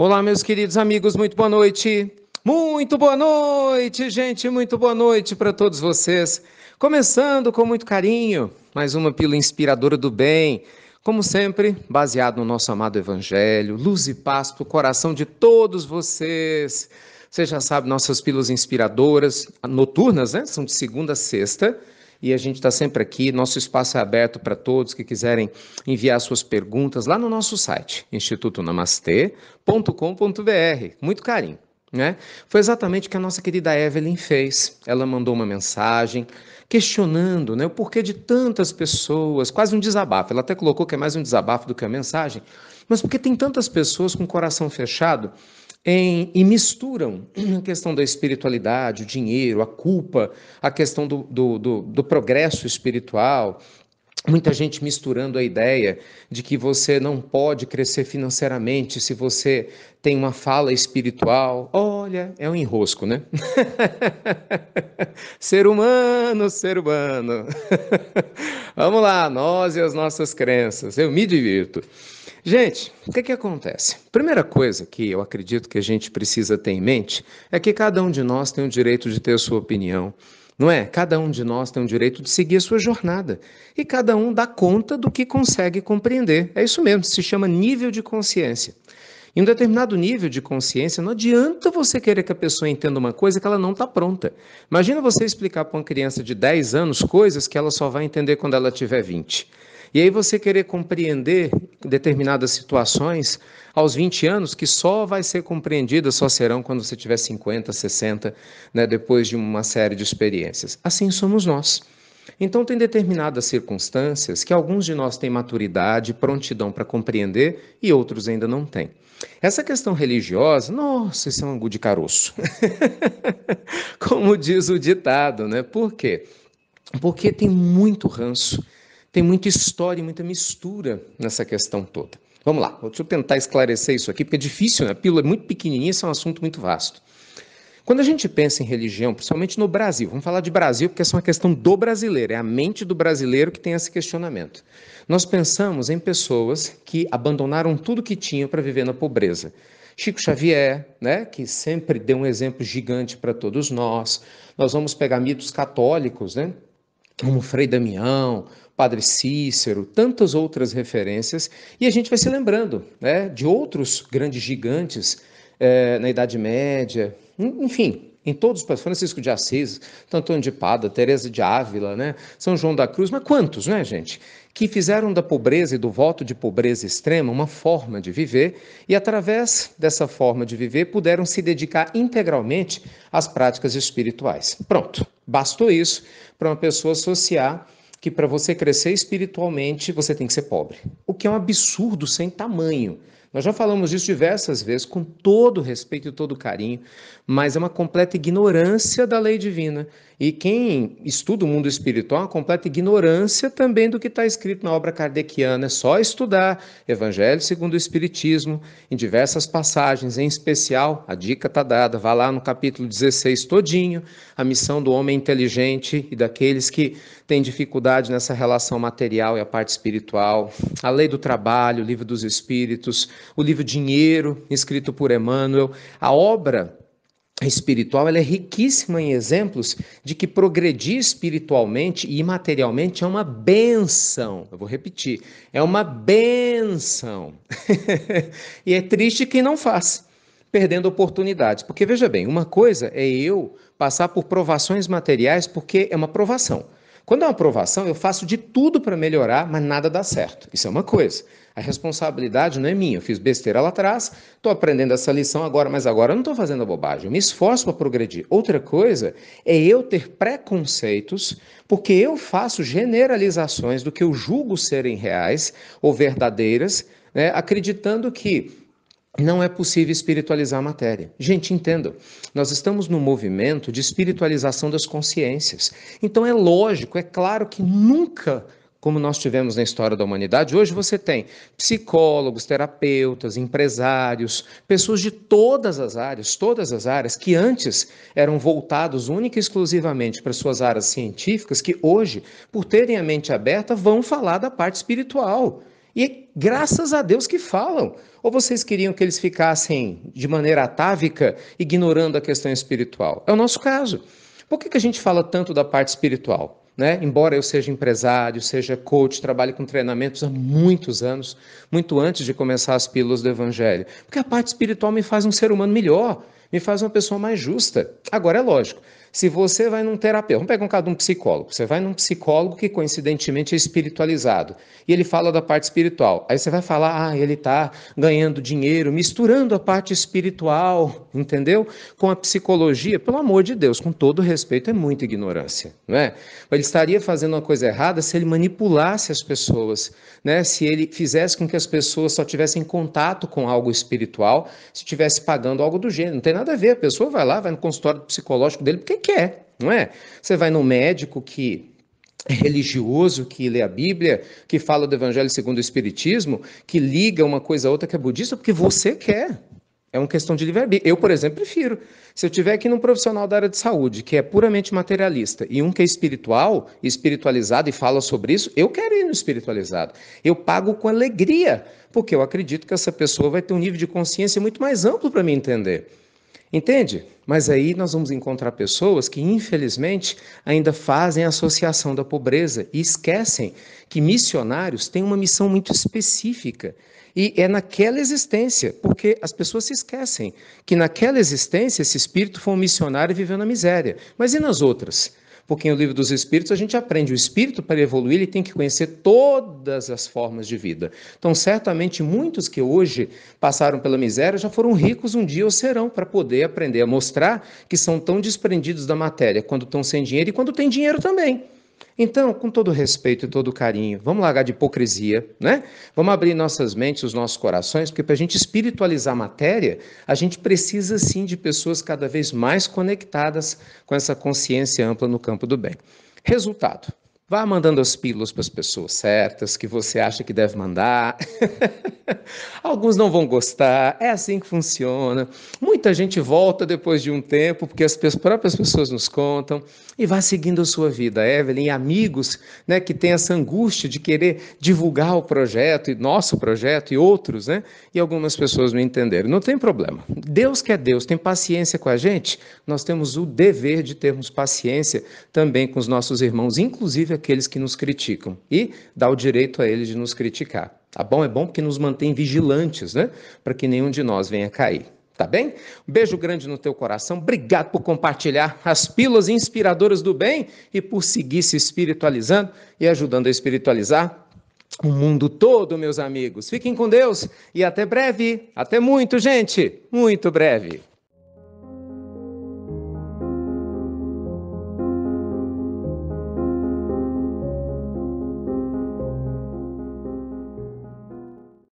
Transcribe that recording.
Olá, meus queridos amigos, muito boa noite. Muito boa noite, gente, muito boa noite para todos vocês. Começando com muito carinho, mais uma pílula inspiradora do bem. Como sempre, baseado no nosso amado Evangelho, luz e paz para o coração de todos vocês. Você já sabe, nossas pílulas inspiradoras noturnas, né? São de segunda a sexta, e a gente está sempre aqui. Nosso espaço é aberto para todos que quiserem enviar suas perguntas lá no nosso site, institutonamastê.com.br. Muito carinho. Né? Foi exatamente o que a nossa querida Evelyn fez. Ela mandou uma mensagem questionando né, o porquê de tantas pessoas, quase um desabafo. Ela até colocou que é mais um desabafo do que a mensagem, mas porque tem tantas pessoas com o coração fechado em, e misturam a questão da espiritualidade, o dinheiro, a culpa, a questão do, do, do, do progresso espiritual, Muita gente misturando a ideia de que você não pode crescer financeiramente se você tem uma fala espiritual. Olha, é um enrosco, né? ser humano, ser humano. Vamos lá, nós e as nossas crenças. Eu me divirto. Gente, o que, que acontece? Primeira coisa que eu acredito que a gente precisa ter em mente é que cada um de nós tem o direito de ter a sua opinião. Não é? Cada um de nós tem o direito de seguir a sua jornada e cada um dá conta do que consegue compreender. É isso mesmo, se chama nível de consciência. Em um determinado nível de consciência, não adianta você querer que a pessoa entenda uma coisa que ela não está pronta. Imagina você explicar para uma criança de 10 anos coisas que ela só vai entender quando ela tiver 20. E aí você querer compreender determinadas situações aos 20 anos que só vai ser compreendidas, só serão quando você tiver 50, 60, né, depois de uma série de experiências. Assim somos nós. Então, tem determinadas circunstâncias que alguns de nós têm maturidade, prontidão para compreender e outros ainda não têm. Essa questão religiosa, nossa, isso é um angu de caroço. Como diz o ditado, né? Por quê? Porque tem muito ranço tem muita história e muita mistura nessa questão toda. Vamos lá, deixa eu tentar esclarecer isso aqui, porque é difícil, né? A pílula é muito pequenininha, isso é um assunto muito vasto. Quando a gente pensa em religião, principalmente no Brasil, vamos falar de Brasil porque essa é uma questão do brasileiro, é a mente do brasileiro que tem esse questionamento. Nós pensamos em pessoas que abandonaram tudo que tinham para viver na pobreza. Chico Xavier, né, que sempre deu um exemplo gigante para todos nós. Nós vamos pegar mitos católicos, né? como Frei Damião, Padre Cícero, tantas outras referências, e a gente vai se lembrando né, de outros grandes gigantes é, na Idade Média, enfim, em todos os pais, Francisco de Assis, Antônio de Pada, Teresa de Ávila, né? São João da Cruz, mas quantos, né, gente? Que fizeram da pobreza e do voto de pobreza extrema uma forma de viver e, através dessa forma de viver, puderam se dedicar integralmente às práticas espirituais. Pronto, bastou isso para uma pessoa associar que para você crescer espiritualmente você tem que ser pobre, o que é um absurdo sem tamanho. Nós já falamos isso diversas vezes, com todo respeito e todo carinho, mas é uma completa ignorância da lei divina. E quem estuda o mundo espiritual, é uma completa ignorância também do que está escrito na obra kardeciana. É só estudar Evangelho segundo o Espiritismo, em diversas passagens, em especial, a dica está dada, vá lá no capítulo 16 todinho, a missão do homem inteligente e daqueles que tem dificuldade nessa relação material e a parte espiritual, a lei do trabalho, o livro dos espíritos, o livro Dinheiro, escrito por Emmanuel, a obra espiritual ela é riquíssima em exemplos de que progredir espiritualmente e materialmente é uma benção. Eu vou repetir, é uma benção. e é triste quem não faz, perdendo oportunidades. Porque veja bem, uma coisa é eu passar por provações materiais porque é uma provação. Quando é uma aprovação, eu faço de tudo para melhorar, mas nada dá certo. Isso é uma coisa. A responsabilidade não é minha. Eu fiz besteira lá atrás, estou aprendendo essa lição agora, mas agora eu não estou fazendo bobagem. Eu me esforço para progredir. Outra coisa é eu ter preconceitos, porque eu faço generalizações do que eu julgo serem reais ou verdadeiras, né, acreditando que não é possível espiritualizar a matéria. Gente, entendam, nós estamos no movimento de espiritualização das consciências. Então é lógico, é claro que nunca como nós tivemos na história da humanidade, hoje você tem psicólogos, terapeutas, empresários, pessoas de todas as áreas, todas as áreas que antes eram voltados única e exclusivamente para suas áreas científicas, que hoje, por terem a mente aberta, vão falar da parte espiritual. E graças a Deus que falam. Ou vocês queriam que eles ficassem de maneira atávica, ignorando a questão espiritual? É o nosso caso. Por que, que a gente fala tanto da parte espiritual? Né? Embora eu seja empresário, seja coach, trabalhe com treinamentos há muitos anos, muito antes de começar as pílulas do Evangelho, porque a parte espiritual me faz um ser humano melhor me faz uma pessoa mais justa. Agora, é lógico, se você vai num terapeuta, vamos pegar um caso de um psicólogo, você vai num psicólogo que coincidentemente é espiritualizado, e ele fala da parte espiritual, aí você vai falar, ah, ele está ganhando dinheiro, misturando a parte espiritual, entendeu? Com a psicologia, pelo amor de Deus, com todo respeito, é muita ignorância, não é? Ele estaria fazendo uma coisa errada se ele manipulasse as pessoas, né? se ele fizesse com que as pessoas só tivessem contato com algo espiritual, se estivesse pagando algo do gênero, não tem nada a ver. A pessoa vai lá, vai no consultório psicológico dele porque quer, não é? Você vai no médico que é religioso que lê a Bíblia, que fala do Evangelho segundo o Espiritismo, que liga uma coisa a outra que é budista, porque você quer. É uma questão de livre-arbítrio. Eu, por exemplo, prefiro. Se eu tiver aqui num profissional da área de saúde, que é puramente materialista, e um que é espiritual, espiritualizado e fala sobre isso, eu quero ir no espiritualizado. Eu pago com alegria, porque eu acredito que essa pessoa vai ter um nível de consciência muito mais amplo para me entender. Entende? Mas aí nós vamos encontrar pessoas que, infelizmente, ainda fazem associação da pobreza e esquecem que missionários têm uma missão muito específica. E é naquela existência, porque as pessoas se esquecem que naquela existência esse espírito foi um missionário e viveu na miséria. Mas e nas outras? porque o livro dos Espíritos a gente aprende o espírito para evoluir, ele tem que conhecer todas as formas de vida. Então, certamente muitos que hoje passaram pela miséria já foram ricos um dia ou serão para poder aprender a mostrar que são tão desprendidos da matéria quando estão sem dinheiro e quando têm dinheiro também. Então, com todo respeito e todo carinho, vamos largar de hipocrisia, né? Vamos abrir nossas mentes, os nossos corações, porque para a gente espiritualizar a matéria, a gente precisa sim de pessoas cada vez mais conectadas com essa consciência ampla no campo do bem. Resultado: Vá mandando as pílulas para as pessoas certas, que você acha que deve mandar. Alguns não vão gostar, é assim que funciona. Muita gente volta depois de um tempo, porque as próprias pessoas nos contam, e vá seguindo a sua vida. Evelyn, amigos né, que têm essa angústia de querer divulgar o projeto, e nosso projeto, e outros, né? E algumas pessoas não entenderam. Não tem problema. Deus quer é Deus, tem paciência com a gente. Nós temos o dever de termos paciência também com os nossos irmãos, inclusive aqueles que nos criticam e dá o direito a eles de nos criticar. Tá bom? É bom porque nos mantém vigilantes, né? Para que nenhum de nós venha cair. Tá bem? Um beijo grande no teu coração. Obrigado por compartilhar as pílulas inspiradoras do bem e por seguir se espiritualizando e ajudando a espiritualizar o mundo todo, meus amigos. Fiquem com Deus e até breve. Até muito, gente. Muito breve.